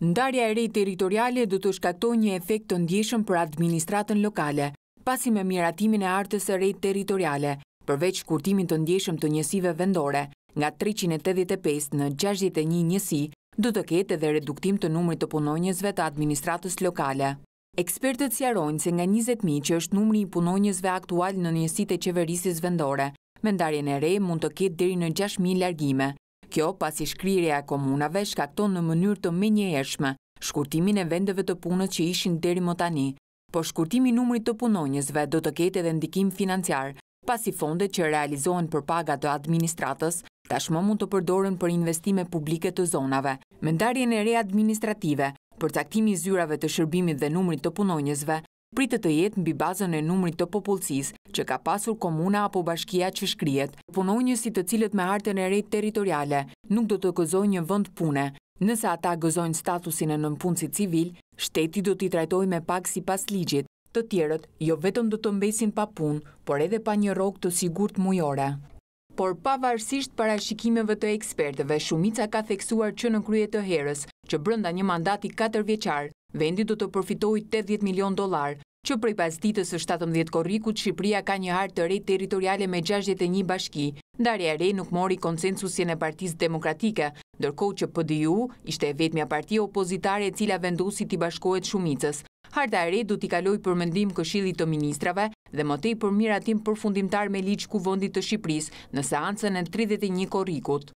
ndarja e rejtë teritoriale dhëtë të shkaktoj një efekt të ndjeshëm për administratën lokale, pasi me miratimin e artës e rejtë teritoriale, përveç kurtimin të ndjeshëm të njësive vendore, nga 385 në 61 njësi, dhëtë të ketë edhe reduktim të numrit të punonjësve të administratës lokale. Ekspertët sjarojnë se nga 20.000 që është numri i punonjësve aktual në njësit e qeverisis vendore, me ndarjen e rejtë mund të ketë diri në 6.000 largime, Kjo pas i shkrirja e komunave shkakton në mënyrë të minje eshme shkurtimin e vendeve të punët që ishin deri më tani, po shkurtimi numrit të punonjësve do të kete dhe ndikim financiar, pas i fonde që realizohen për paga të administratës, tashmë mund të përdorën për investime publike të zonave. Mëndarjen e re administrative, për përcaktimi zyrave të shërbimit dhe numrit të punonjësve, pritë të jetë në bibazën e numrit të popullësis që ka pasur komuna apo bashkia që shkryet, punoj një të cilët me hartën e rejtë teritoriale, nuk do të gëzoj një vënd pune. Nëse ata gëzojnë statusin e në civil, shteti do t'i trajtoj me pak si pas ligjit, të tjerët jo vetëm do të mbesin pa pun, por edhe pa një rok të sigurt mujore. Por pa varsisht para shikimeve të ekspertëve, shumica ka theksuar që në kryet të herës, që brënda një mandati 4 vjeqarë, vendi do të përfitoj 80 milion dolar, që prej pas ditës e 17 korrikut, Shqipria ka një hartë të rejtë teritoriale me 61 bashki, dar e rejtë nuk mori konsensusin e partiz demokratike, dërko që PDU ishte e vetëmja parti opozitare e cila vendusit të bashkohet shumicës. Harta e rejtë du t'i kaloj për mëndim këshillit të ministrave dhe motej për miratim për fundimtar me liqë ku vëndit të Shqipris në seancën e 31 korrikut.